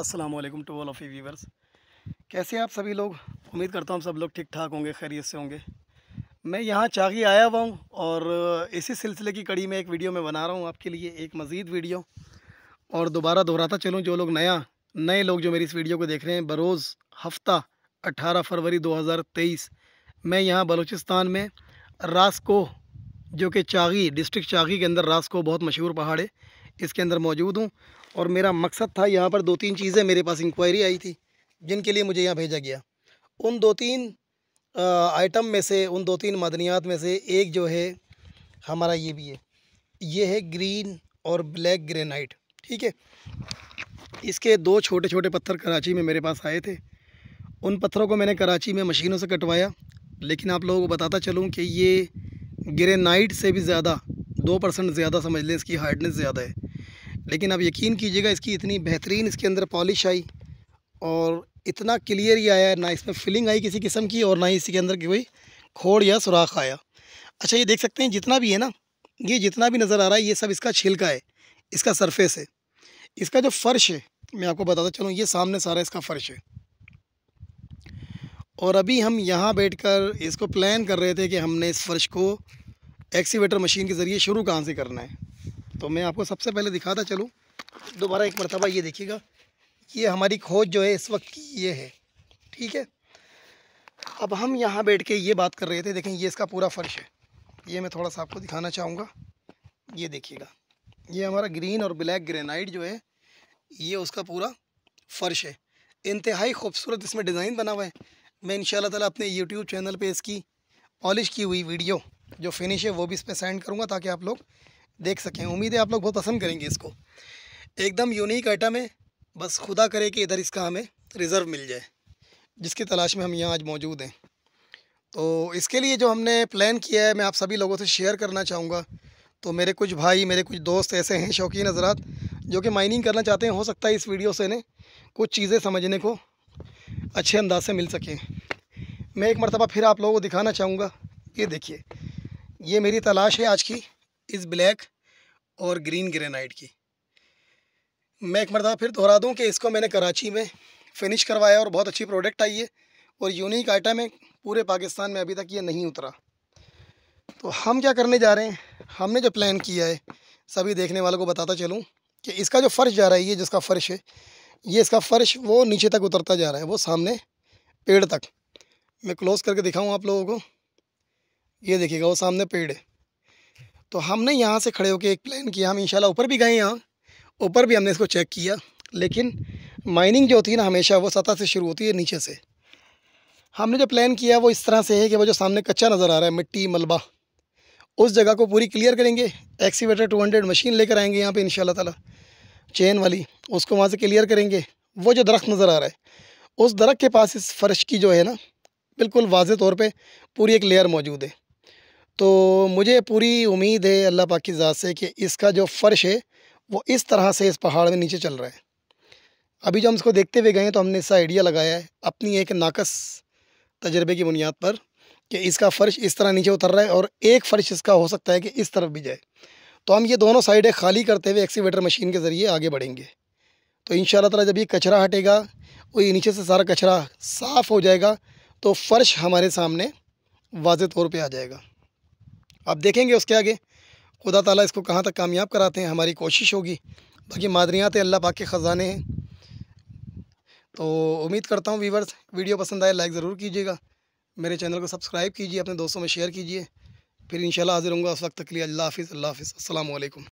अस्सलाम वालेकुम to all of viewers कैसे आप सभी लोग उम्मीद करता हूँ सब लोग ठीक ठाक होंगे खैरियत से होंगे मैं यहाँ चागी आया हुआ हूँ और इसी सिलसिले की कड़ी में एक वीडियो मैं बना रहा हूँ आपके लिए एक मज़ीद वीडियो और दोबारा दोहराता चलूँ जो लोग नया नए लोग जो मेरी इस वीडियो को देख रहे हैं बरोज़ हफ्ता अट्ठारह फरवरी तेईस मैं यहाँ बलूचिस्तान में रास्को जो कि चागी डिस्ट्रिक्ट चागी के अंदर रास्को बहुत मशहूर पहाड़ है इसके अंदर मौजूद हूँ और मेरा मकसद था यहाँ पर दो तीन चीज़ें मेरे पास इंक्वायरी आई थी जिनके लिए मुझे यहाँ भेजा गया उन दो तीन आइटम में से उन दो तीन मदनियात में से एक जो है हमारा ये भी है ये है ग्रीन और ब्लैक ग्रेनाइट ठीक है इसके दो छोटे छोटे पत्थर कराची में मेरे पास आए थे उन पत्थरों को मैंने कराची में मशीनों से कटवाया लेकिन आप लोगों को बताता चलूँ कि ये ग्रेनाइट से भी ज़्यादा दो परसेंट ज़्यादा समझ लें इसकी हार्डनेस ज़्यादा है लेकिन अब यकीन कीजिएगा इसकी इतनी बेहतरीन इसके अंदर पॉलिश आई और इतना क्लियर ही आया ना इसमें फिलिंग आई किसी किस्म की और ना ही इसके अंदर कोई खोड़ या सुराख आया अच्छा ये देख सकते हैं जितना भी है ना ये जितना भी नज़र आ रहा है ये सब इसका छिलका है इसका सरफेस है इसका जो फ़र्श है मैं आपको बताता चलूँ ये सामने सारा इसका फ़र्श है और अभी हम यहाँ बैठ इसको प्लान कर रहे थे कि हमने इस फ़र्श को एक्सीवेटर मशीन के ज़रिए शुरू कहाँ से करना है तो मैं आपको सबसे पहले दिखाता चलूँ दोबारा एक मरतबा ये देखिएगा ये हमारी खोज जो है इस वक्त की ये है ठीक है अब हम यहाँ बैठ के ये बात कर रहे थे देखें ये इसका पूरा फ़र्श है ये मैं थोड़ा सा आपको दिखाना चाहूँगा ये देखिएगा ये हमारा ग्रीन और ब्लैक ग्रेनाइट जो है ये उसका पूरा फ़र्श है इंतहाई खूबसूरत इसमें डिज़ाइन बना हुआ है मैं इन शाला अपने यूट्यूब चैनल पर इसकी पॉलिश की हुई वीडियो जो फिनिश है वो भी इस पर सेंड करूँगा ताकि आप लोग देख सकें उम्मीद है आप लोग बहुत पसंद करेंगे इसको एकदम यूनिक आइटम है बस खुदा करे कि इधर इसका हमें रिज़र्व मिल जाए जिसकी तलाश में हम यहाँ आज मौजूद हैं तो इसके लिए जो हमने प्लान किया है मैं आप सभी लोगों से शेयर करना चाहूँगा तो मेरे कुछ भाई मेरे कुछ दोस्त ऐसे हैं शौकीन हजरात जो कि माइनिंग करना चाहते हैं हो सकता है इस वीडियो से ने कुछ चीज़ें समझने को अच्छे अंदाज से मिल सकें मैं एक मरतबा फिर आप लोगों को दिखाना चाहूँगा ये देखिए ये मेरी तलाश है आज की इस ब्लैक और ग्रीन ग्रेनाइट की मैं एक मरतबा फिर दोहरा दूँ कि इसको मैंने कराची में फिनिश करवाया और बहुत अच्छी प्रोडक्ट आई है और यूनिक आइटम है पूरे पाकिस्तान में अभी तक ये नहीं उतरा तो हम क्या करने जा रहे हैं हमने जो प्लान किया है सभी देखने वालों को बताता चलूँ कि इसका जो फ़र्श जा रहा है ये जिसका फ़र्श है ये इसका फ़र्श वो नीचे तक उतरता जा रहा है वो सामने पेड़ तक मैं क्लोज़ करके दिखाऊँ आप लोगों को ये देखिएगा वो सामने पेड़ है तो हमने यहाँ से खड़े होकर एक प्लान किया हम इनशाला ऊपर भी गए यहाँ ऊपर भी हमने इसको चेक किया लेकिन माइनिंग जो होती है ना हमेशा वो सतह से शुरू होती है नीचे से हमने जो प्लान किया वो इस तरह से है कि वो जो सामने कच्चा नज़र आ रहा है मिट्टी मलबा उस जगह को पूरी क्लियर करेंगे एक्सीवेटर टू हंड्रेड मशीन लेकर आएंगे यहाँ पे इन ताला चेन वाली उसको वहाँ से क्लियर करेंगे वो जो दरख्त नज़र आ रहा है उस दरख्त के पास इस फर्श की जो है ना बिल्कुल वाज तौर पर पूरी एक लेयर मौजूद है तो मुझे पूरी उम्मीद है अल्लाह पाक की ज़ात से कि इसका जो फ़र्श है वो इस तरह से इस पहाड़ में नीचे चल रहा है अभी जो हम इसको देखते हुए गए तो हमने इसका आइडिया लगाया है अपनी एक नाकस तजर्बे की बुनियाद पर कि इसका फ़र्श इस तरह नीचे उतर रहा है और एक फ़र्श इसका हो सकता है कि इस तरफ भी जाए तो हम ये दोनों साइडें खाली करते हुए एक्सीवेटर मशीन के ज़रिए आगे बढ़ेंगे तो इन तला जब ये कचरा हटेगा और ये नीचे से सारा कचरा साफ़ हो जाएगा तो फ़र्श हमारे सामने वाज तौर पर आ जाएगा आप देखेंगे उसके आगे खुदा ताला इसको कहाँ तक कामयाब कराते हैं हमारी कोशिश होगी बाकी मादरियात तो अल्लाह पाक के ख़जाने हैं तो उम्मीद करता हूँ वीवर्स वीडियो पसंद आए लाइक ज़रूर कीजिएगा मेरे चैनल को सब्सक्राइब कीजिए अपने दोस्तों में शेयर कीजिए फिर इंशाल्लाह हाजिर होंगे उस वक्त तक के लिए अल्लाह हाफिज़ अल्लाह हाफिज़ अल्लाम